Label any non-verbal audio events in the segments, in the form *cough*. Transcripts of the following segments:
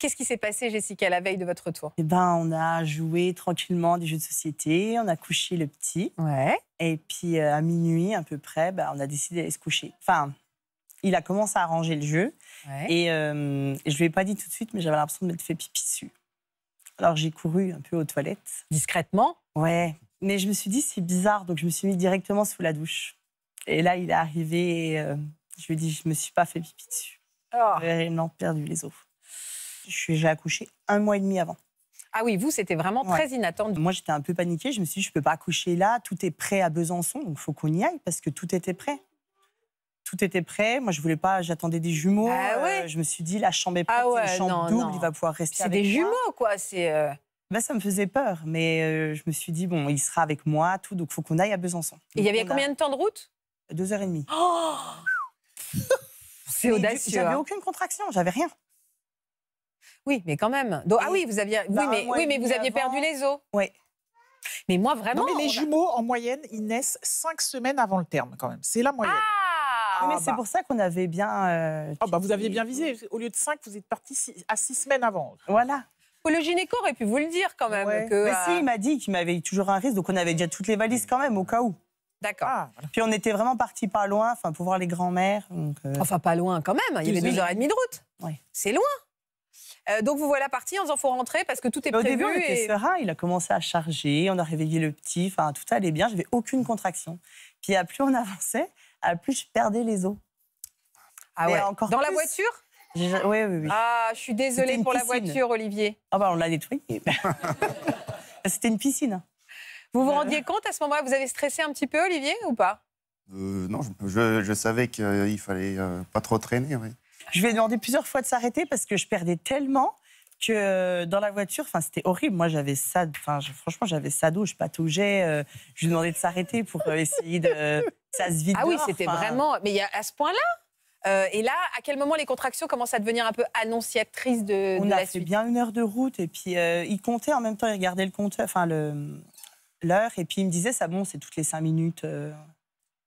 Qu'est-ce qui s'est passé, Jessica, la veille de votre retour Eh ben, on a joué tranquillement des jeux de société, on a couché le petit. Ouais. Et puis, euh, à minuit, à peu près, bah, on a décidé d'aller se coucher. Enfin, il a commencé à ranger le jeu. Et euh, je ne lui ai pas dit tout de suite, mais j'avais l'impression de m'être fait pipi dessus. Alors, j'ai couru un peu aux toilettes. Discrètement Ouais. Mais je me suis dit, c'est bizarre. Donc, je me suis mis directement sous la douche. Et là, il est arrivé et euh, je lui ai dit, je ne me suis pas fait pipi dessus. Oh. réellement perdu les os je suis, j'ai accouché un mois et demi avant. Ah oui, vous, c'était vraiment très inattendu. Moi, j'étais un peu paniquée. Je me suis dit, je ne peux pas accoucher là. Tout est prêt à Besançon, donc il faut qu'on y aille parce que tout était prêt. Tout était prêt. Moi, je voulais pas. J'attendais des jumeaux. Ah euh, je me suis dit, la chambre est ah prête, ah une chambre double. Il va pouvoir rester. C'est des jumeaux, quoi. C'est. Euh, bah ça me faisait peur, mais euh, je me suis dit, bon, il sera avec moi, tout, donc il faut qu'on aille à Besançon. il y avait combien de temps de route Deux heures et demie. Oh *laughs* c'est audacieux. J'avais hein. aucune contraction, j'avais rien. Oui, mais quand même. ah oui, vous aviez, oui, bah, mais, vous aviez perdu les os. Oui. Mais moi, vraiment. Non, mais les jumeaux, en moyenne, ils naissent cinq semaines avant le terme, quand même. C'est la moyenne. Ah mais ah c'est bah. pour ça qu'on avait bien. Euh, ah bah, vous aviez bien visé. Au lieu de 5, vous êtes parti à 6 semaines avant. Voilà. Le gynéco aurait pu vous le dire quand même. mais bah, euh, si, il m'a dit qu'il m'avait toujours un risque, donc on avait déjà toutes les valises quand même, au cas où. D'accord. Ah, Puis on était vraiment parti pas loin, enfin, pour voir les grands-mères. Euh. Enfin, pas loin quand même. Il y avait 2 heures et demie de route. Oui. C'est loin. Euh, donc vous voilà parti en faut rentrer parce que tout est prévu. Au début, était et... Il a commencé à charger, on a réveillé le petit. Enfin, tout allait bien. Je n'avais aucune contraction. Puis à plus on avançait, à plus je perdais les os. Ah ouais. Encore Dans la voiture oui, oui, oui. Ah, je suis désolée pour la voiture, Olivier. Ah bah on l'a détruite. *laughs* C'était une piscine. Vous vous euh. rendiez compte à ce moment-là Vous avez stressé un petit peu, Olivier, ou pas euh, Non, je, savais qu'il fallait pas trop traîner. Oui. Je lui ai demandé plusieurs fois de s'arrêter parce que je perdais tellement que euh, dans la voiture, enfin c'était horrible. Moi j'avais ça, enfin franchement j'avais ça d'eau, je pataugeais. Euh, je lui demandais de s'arrêter pour euh, essayer de ça se vide. Ah oui, c'était vraiment. Mais à ce point-là. et là, à quel moment les contractions commencent à devenir un peu annonciatrices de, On a fait bien une heure de route et puis il comptait en même temps, il regardait le compte, enfin l'heure et puis il me disait ça bon, c'est toutes les cinq minutes.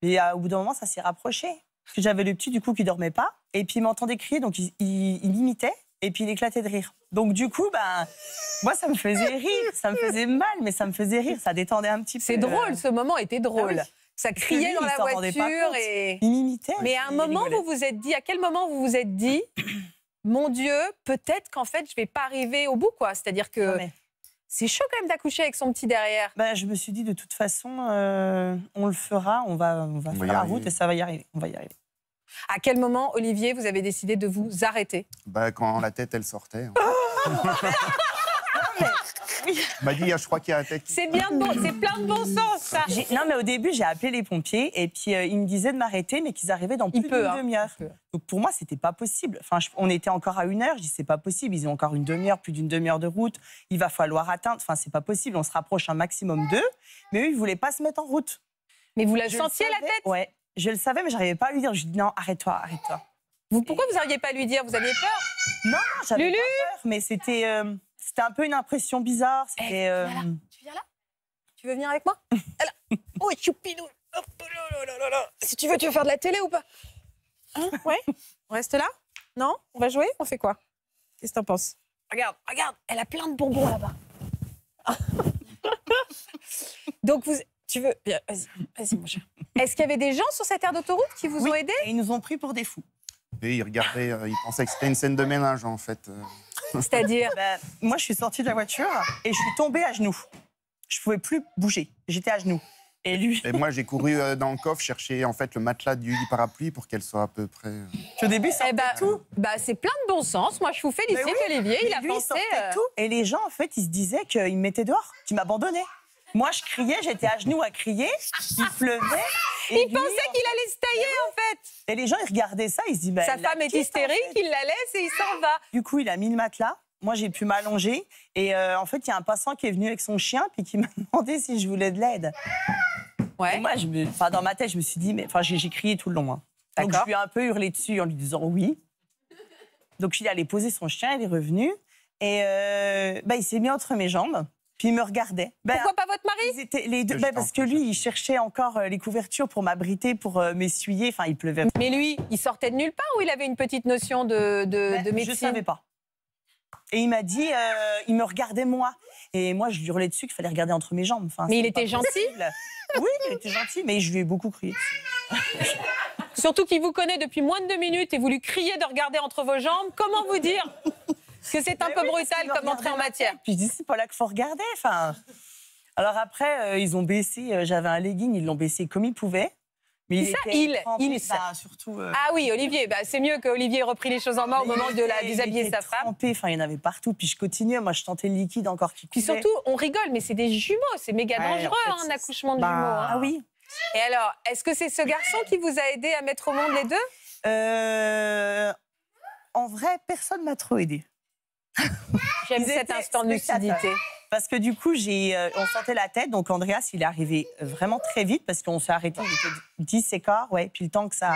Mais au bout d'un moment, ça s'est rapproché. que J'avais le petit du coup qui dormait pas. Et puis il m'entendait crier, donc il, il, imitait et puis il éclatait de rire. Donc du coup, ben, moi, ça me faisait rire, ça me faisait mal, mais ça me faisait rire, ça détendait un petit peu. C'est drôle, ce moment était ah drôle. Ça criait dans la voiture et... Il imitait. Mais à un moment, vous vous êtes dit, à quel moment vous vous êtes dit, *clears throat* mon Dieu, peut-être qu'en fait, je vais pas arriver au bout, quoi. C'est-à-dire que c'est chaud quand même d'accoucher avec son petit derrière. Ben, je me suis dit, de toute façon, euh, on le fera, on va, va faire la route et ça va y arriver. On va y arriver. À quel moment, Olivier, vous avez décidé de vous arrêter Ben Quand la tête, elle sortait. Hein. *laughs* m'a dit, hein, je crois qu'il y a un tête. C'est bien c'est plein de bon sens, ça. Non, mais au début, j'ai appelé les pompiers et puis euh, ils me disaient de m'arrêter, mais qu'ils arrivaient dans plus d'une hein. demi-heure. Donc pour moi, c'était pas possible. Enfin, on était encore à une heure. Je dis, c'est pas possible. Ils ont encore une demi-heure, plus d'une demi-heure de route. Il va falloir atteindre. Enfin, c'est pas possible. On se rapproche un maximum d'eux, mais eux, ils voulaient pas se mettre en route. Mais vous la sentiez la tête Ouais. Je le savais, mais j'arrivais pas à lui dire. Je lui dis non, arrête-toi, arrête-toi. Vous, pourquoi vous n'arriviez pas à lui dire Vous aviez peur Non, j'avais pas peur, mais c'était euh, c'était un peu une impression bizarre. Eh, euh, tu viens là Tu veux venir avec moi *laughs* Oh, Si tu veux, tu veux faire de la télé ou pas Hein Ouais On reste là Non On va jouer On fait quoi Qu'est-ce que t'en penses Regarde, regarde, elle a plein de bonbons là-bas. *laughs* Donc vous, tu veux euh, Vas-y, mon Est-ce qu'il y avait des gens sur cette aire d'autoroute qui vous ont aidé Ils nous ont pris pour des fous. ils regardaient, euh, ils pensaient que c'était une scène de ménage en fait. C'est-à-dire *laughs* bah, Moi, je suis sortie de la voiture et je suis tombée à genoux. Je ne pouvais plus bouger. J'étais à genoux. Et lui Et moi, j'ai couru euh, dans le coffre chercher en fait le matelas du parapluie pour qu'elle soit à peu près. Au début, ça eh ben, tout. Bah, c'est plein de bon sens. Moi, je vous félicite, Olivier. Il a pensé. tout. Et les gens, en fait, ils se disaient qu'ils me mettaient dehors. Tu m'abandonnais. Moi, je criais, j'étais à genoux à crier. Il pleuvait. il pensait qu'il allait se tailler, en fait. Et les gens, ils regardaient ça, ils se disaient... Sa femme est hystérique, il la laisse et il s'en va. Du coup, il a mis le matelas. Moi, j'ai pu m'allonger. Et euh, en fait, il y a un passant qui est venu avec son chien puis qui m'a *laughs* demandé si je voulais de l'aide. Ouais. moi, je dans ma tête, je me suis dit... mais Enfin, j'ai crié tout le long. Hein. Donc, je lui ai un peu hurlé dessus en lui disant oui. Donc, il allait poser son chien, il est revenu. Et euh, bah, il s'est mis entre mes jambes. Il me regardait. Ben, Pourquoi pas votre mari ils étaient les deux, ben, Parce que lui, il cherchait encore euh, les couvertures pour m'abriter, pour euh, m'essuyer. Enfin, il pleuvait. Mais lui, il sortait de nulle part ou il avait une petite notion de, de, ben, de médecine Je savais pas. Et il m'a dit, euh, il me regardait moi. Et moi, je lui hurlais dessus qu'il fallait regarder entre mes jambes. Enfin, mais il était gentil Oui, il était gentil, mais je lui ai beaucoup crié. Surtout qu'il vous connaît depuis moins de deux minutes et vous lui criez de regarder entre vos jambes. Comment vous dire que c'est un peu brutal comme entrée en matière. Puis je dis, c'est pas là qu'il faut regarder. Enfin. Alors après, euh, ils ont baissé, euh, j'avais un legging, ils l'ont baissé comme ils pouvaient. Mais ça, il, il ça. surtout. Euh. Ah oui, Olivier, bah, c'est mieux qu'Olivier ait repris les choses en main au moment de la déshabiller sa femme. enfin, il y en avait partout, puis je continuais, moi je tentais le liquide encore qui Puis surtout, on rigole, mais c'est des jumeaux, c'est méga dangereux hein, un accouchement de bah, jumeaux. Hein. Ah oui. Et alors, est-ce que c'est ce garçon qui vous a aidé à mettre au monde les deux En vrai, personne m'a trop aidé. *laughs* J'aime cet instant de lucidité. Parce que du coup, euh, on sentait la tête. Donc, Andreas, il est arrivé euh, vraiment très vite parce qu'on s'est arrêté. Il était 10 et quart. Ouais, puis le temps que ça.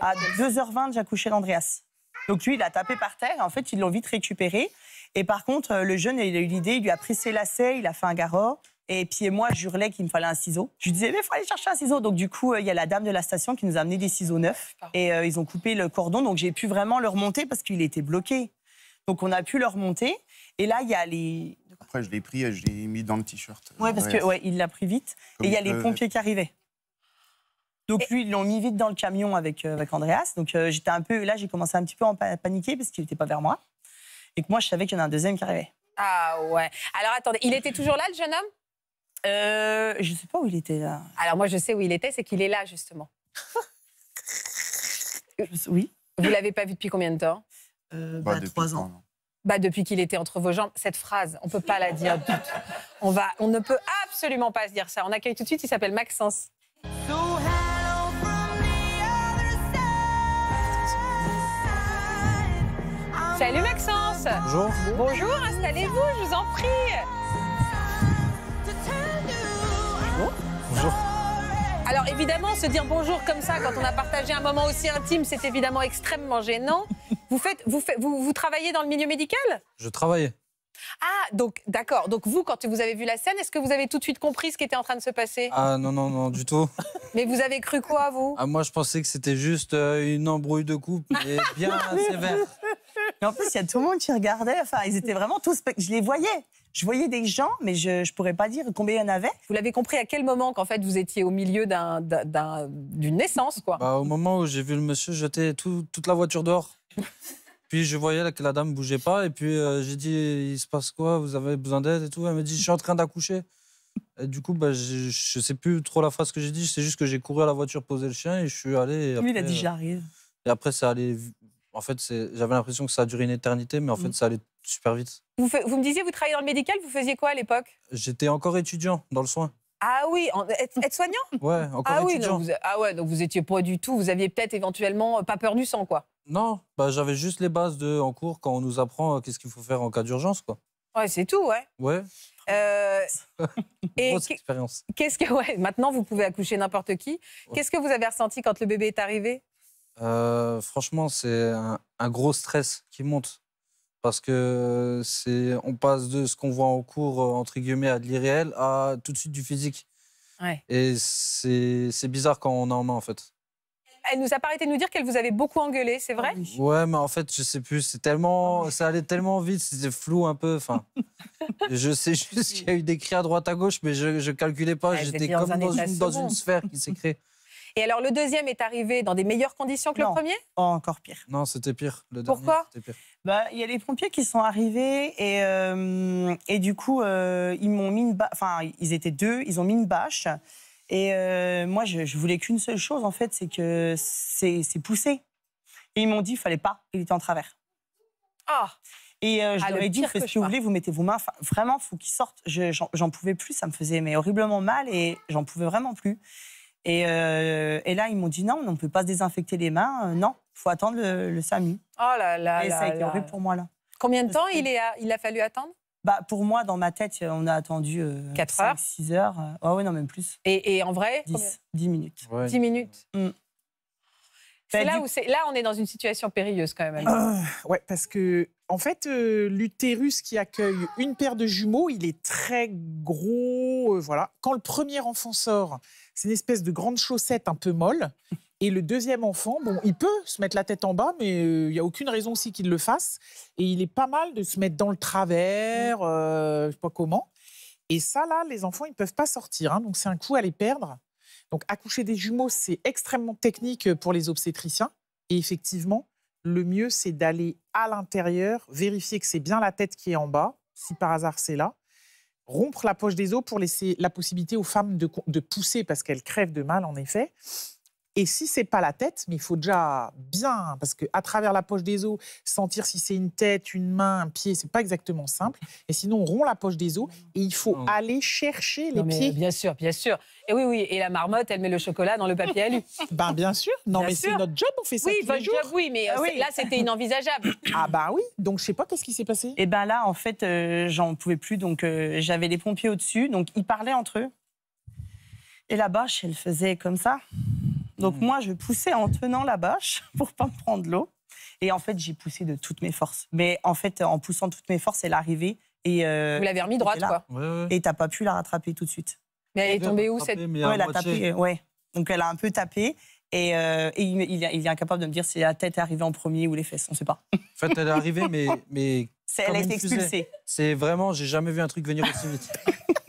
À 2h20, j'accouchais d'Andreas. Donc, lui, il a tapé par terre. En fait, ils l'ont vite récupéré. Et par contre, euh, le jeune, il a eu l'idée. Il lui a pressé ses lacets. Il a fait un garrot. Et puis, moi je hurlais qu'il me fallait un ciseau. Je lui disais, mais il faut aller chercher un ciseau. Donc, du coup, il y a la dame de la station qui nous a amené des ciseaux neufs. Et ils ont coupé le cordon. Donc, j'ai pu vraiment le remonter parce qu'il était bloqué. Donc on a pu le remonter. Et là, il y a les. Après, je l'ai pris et je l'ai mis dans le t-shirt. Ouais, parce qu'il ouais, l'a pris vite. et il y a les pompiers qui arrivaient. Donc lui, ils l'ont mis vite dans le camion avec, euh, avec Andreas. Donc euh, j'étais un peu, là, j'ai commencé un petit peu à paniquer parce qu'il n'était pas vers moi. Et que moi, je savais qu'il y en a un deuxième qui arrivait. Ah ouais. Alors attendez, il était toujours là, le jeune homme euh, Je ne sais pas où il était là. Alors moi, je sais où il était, c'est qu'il est là, justement. *laughs* oui. Vous l'avez pas vu depuis combien de temps euh, bah, ans. bah, depuis qu'il était entre vos jambes, cette phrase, on ne peut pas la dire On, va, on ne peut absolument pas se dire ça. On accueille tout de suite, il s'appelle Maxence. Salut Maxence Bonjour Bonjour, installez-vous, je vous en prie Bonjour Alors évidemment, se dire bonjour comme ça quand on a partagé un moment aussi intime, c'est évidemment extrêmement gênant. Vous, faites, vous, faites, vous, vous travaillez dans le milieu médical Je travaillais. Ah, donc d'accord. Donc vous, quand vous avez vu la scène, est-ce que vous avez tout de suite compris ce qui était en train de se passer Ah non, non, non, du tout. *laughs* Mais vous avez cru quoi, vous ah, Moi, je pensais que c'était juste euh, une embrouille de couple et bien *laughs* sévère. Mais en plus, il y a tout le monde qui regardait. Enfin, ils étaient vraiment tous... Je les voyais. Je voyais des gens, mais je ne pourrais pas dire combien il y en avait. Vous l'avez compris à quel moment qu'en fait vous étiez au milieu d'une naissance quoi bah, Au moment où j'ai vu le monsieur jeter toute la voiture dehors. Puis je voyais que la dame bougeait pas. Et puis euh, j'ai dit, il se passe quoi Vous avez besoin d'aide et tout. Elle me dit, je suis en train d'accoucher. Et du coup, bah, je, je sais plus trop la phrase que j'ai dit. C'est juste que j'ai couru à la voiture poser le chien et je suis allé. Et après, il a dit, j'arrive. Euh, et après, ça allait. En fait, j'avais l'impression que ça a duré une éternité, mais en mm. fait, ça allait super vite. Vous, me disiez, vous travaillez dans le médical, vous faisiez quoi à l'époque J'étais encore étudiant dans le soin. Ah oui, être soignant Ouais, encore ah étudiant. vous, ah ouais, donc vous étiez pas du tout, vous aviez peut-être éventuellement euh, pas peur du sang, quoi. Non, bah, j'avais juste les bases de, en cours quand on nous apprend euh, qu'est-ce qu'il faut faire en cas d'urgence. quoi. Ouais, c'est tout, ouais. Ouais. Euh, *laughs* et Grosse expérience. que, ouais, maintenant, vous pouvez accoucher n'importe qui. Qu'est-ce que vous avez ressenti quand le bébé est arrivé euh, Franchement, c'est un, gros stress qui monte. Parce que c'est, on passe de ce qu'on voit en cours, entre guillemets, à de l'irréel, à tout de suite du physique. Ouais. Et c'est, bizarre quand on en a en main, en fait elle nous a pas arrêté de nous dire qu'elle vous avait beaucoup engueulé, c'est vrai ah Ouais, mais en fait, je sais plus. C'est tellement, ah ça allait tellement vite, c'était flou un peu. Enfin, *laughs* je sais juste qu'il y a eu des cris à droite à gauche, mais je, ne calculais pas. Ah, j'étais comme dans, une, sphère qui s'est créée. *laughs* Et alors, le deuxième est arrivé dans des meilleures conditions que le premier oh, Encore pire. Non, c'était pire. Le Pourquoi bah, Il y a les pompiers qui sont arrivés et, euh, et du coup, euh, ils m'ont mis une Enfin, ils étaient deux, ils ont mis une bâche. Et euh, moi, je, je voulais qu'une seule chose, en fait, c'est que c'est poussé. Et ils m'ont dit, il fallait pas, il était en travers. Ah Et euh, je ah, leur ai dit, si vous voulez, vous mettez vos mains. vraiment, faut qu'ils sortent. J'en pouvais plus, ça me faisait mais horriblement mal et j'en pouvais vraiment plus. Et, euh, là, ils m'ont dit, non, on ne peut pas se désinfecter les mains. non, faut attendre le, le Oh là là Et ça a été horrible pour moi, là. Combien de temps il, est il a fallu attendre bah, pour moi, dans ma tête, euh, on a attendu 4 euh, 5, heures 6 heures. Euh, ah oui, non, même plus. Et, et en vrai 10, minutes. 10 minutes mm. C'est bah, là, où c'est... là, on est dans une situation périlleuse quand même. Oui, ouais, parce que en fait, l'utérus qui accueille une paire de jumeaux, il est très gros. voilà. Quand le premier enfant sort, c'est une espèce de grande chaussette un peu molle et le deuxième enfant, bon, il peut se mettre la tête en bas, mais euh, il n'y a aucune raison aussi qu'il le fasse. Et il est pas mal de se mettre dans le travers, mm. euh, je ne sais pas comment. Et ça, là, les enfants, ils ne peuvent pas sortir. Hein. donc, c'est un coup à les perdre. Donc, accoucher des jumeaux, c'est extrêmement technique euh, pour les obstétriciens. Et effectivement, le mieux, c'est d'aller à l'intérieur, vérifier que c'est bien la tête qui est en bas, si par hasard c'est là rompre la poche des os pour laisser la possibilité aux femmes de pousser parce qu'elles crèvent de mal, en effet. Et si c'est pas la tête, mais il faut déjà bien, parce que à travers la poche des os, sentir si c'est une tête, une main, un pied, c'est pas exactement simple. Et sinon, on rompt la poche des os et il faut aller chercher les pieds. Bien sûr, bien sûr. Et oui, oui. Et la marmotte, elle met le chocolat dans le papier alu. *laughs* ben bien sûr. Non, mais c'est notre job, on fait ça oui, tous Job, oui, mais ah euh, là, c'était inenvisageable. *coughs* ah bah ben, oui. Donc je sais pas qu'est-ce qui s'est passé. Et eh ben là, en fait, euh, j'en pouvais plus. Donc euh, j'avais les pompiers au-dessus. Donc ils parlaient entre eux. Et la bâche, elle faisait comme ça. Donc mm. moi, je poussais en tenant la bâche *laughs* pour pas me prendre l'eau. Et en fait, j'ai poussé de toutes mes forces. Mais en fait, en poussant de toutes mes forces, elle est arrivée. Et euh, Vous l'avez remis droite, quoi. Et tu Et t'as pas pu la rattraper tout de suite. Mais elle est tombée où cette ouais, Elle a tapé, euh, Donc elle a un peu tapé. Et, euh, il, est incapable de me dire si la tête est arrivée en premier ou les fesses, on ne sait pas. *laughs* En fait, elle est arrivée, mais. mais elle a été expulsée. C'est vraiment, j'ai jamais vu un truc venir aussi vite. *laughs*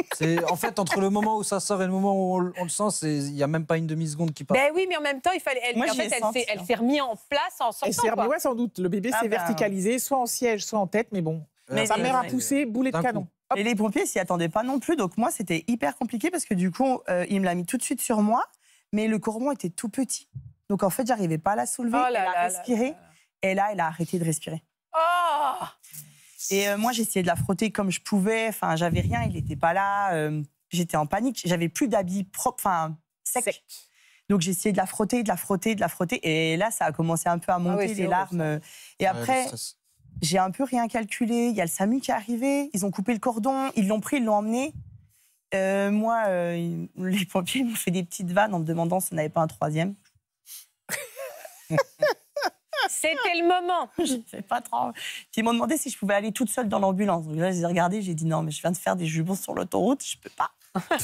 en fait entre le moment où ça sort et le moment où on, le sent, il n'y a même pas une demi seconde qui passe. Ben oui, mais en même temps, il fallait. Elle, en hein. s'est remise en place en sortant. Elle ouais, sans doute. Le bébé ah s'est bah. verticalisé, soit en siège, soit en tête, mais bon. Mais sa mère a poussé, boulet de canon. Et les pompiers s'y attendaient pas non plus. Donc moi, c'était hyper compliqué parce que du coup, euh, il me l'a mis tout de suite sur moi, mais le cordon était tout petit. Donc en fait, j'arrivais pas à la soulever, oh là elle a respiré. et là, elle a arrêté de respirer. Oh et euh, moi, j'essayais de la frotter comme je pouvais. Enfin, j'avais rien, il n'était pas là. Euh, j'étais en panique. J'avais plus d'habits propres, enfin, secs. Sec. Donc j'essayais de la frotter, de la frotter, de la frotter. Et là, ça a commencé un peu à ah monter les larmes. Et après, j'ai un peu rien calculé. Il y a le SAMU qui est arrivé. Ils ont coupé le cordon. Ils l'ont pris, ils l'ont emmené. Euh, moi, les pompiers m'ont fait des petites vannes en me demandant si on n'avait pas un troisième. *laughs* C'était le moment. *laughs* je sais pas trop. Puis ils m'ont demandé si je pouvais aller toute seule dans l'ambulance. Donc là, j'ai regardé, j'ai dit non, mais je viens de faire des jubons sur l'autoroute, je ne peux pas. *laughs*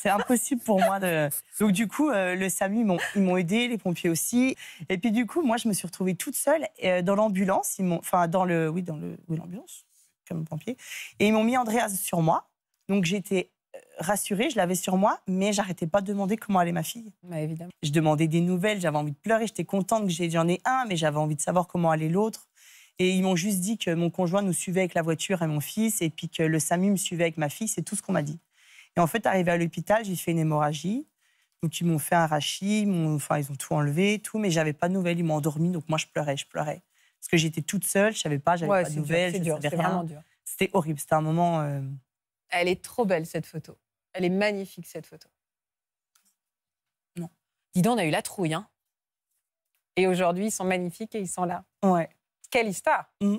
c'est impossible pour moi de. Donc du coup, euh, le SAMU ils m'ont aidé, les pompiers aussi. Et puis du coup, moi, je me suis retrouvée toute seule euh, dans l'ambulance. enfin dans le, oui, dans le, oui, l'ambulance, comme pompier. Et ils m'ont mis Andreas sur moi. Donc j'étais rassurée, je l'avais sur moi, mais j'arrêtais pas de demander comment allait ma fille. Bah, évidemment. Je demandais des nouvelles, j'avais envie de pleurer, j'étais contente que j'ai j'en ai un, mais j'avais envie de savoir comment allait l'autre. Et ils m'ont juste dit que mon conjoint nous suivait avec la voiture et mon fils, et puis que le SAMU me suivait avec ma fille, c'est tout ce qu'on m'a dit. Et en fait, arrivé à l'hôpital, j'ai fait une hémorragie. Donc ils m'ont fait un rachis, ils enfin ils ont tout enlevé, tout, mais j'avais pas de nouvelles, ils m'ont endormie, donc moi je pleurais, je pleurais. Parce que j'étais toute seule, je savais pas, j'avais pas de nouvelles, savais C'était horrible, c'était un moment euh, elle est trop belle, cette photo. Elle est magnifique, cette photo. Non. Dis donc, on a eu la trouille, hein. Et aujourd'hui, ils sont magnifiques et ils sont là. Ouais. Quelle histoire mm,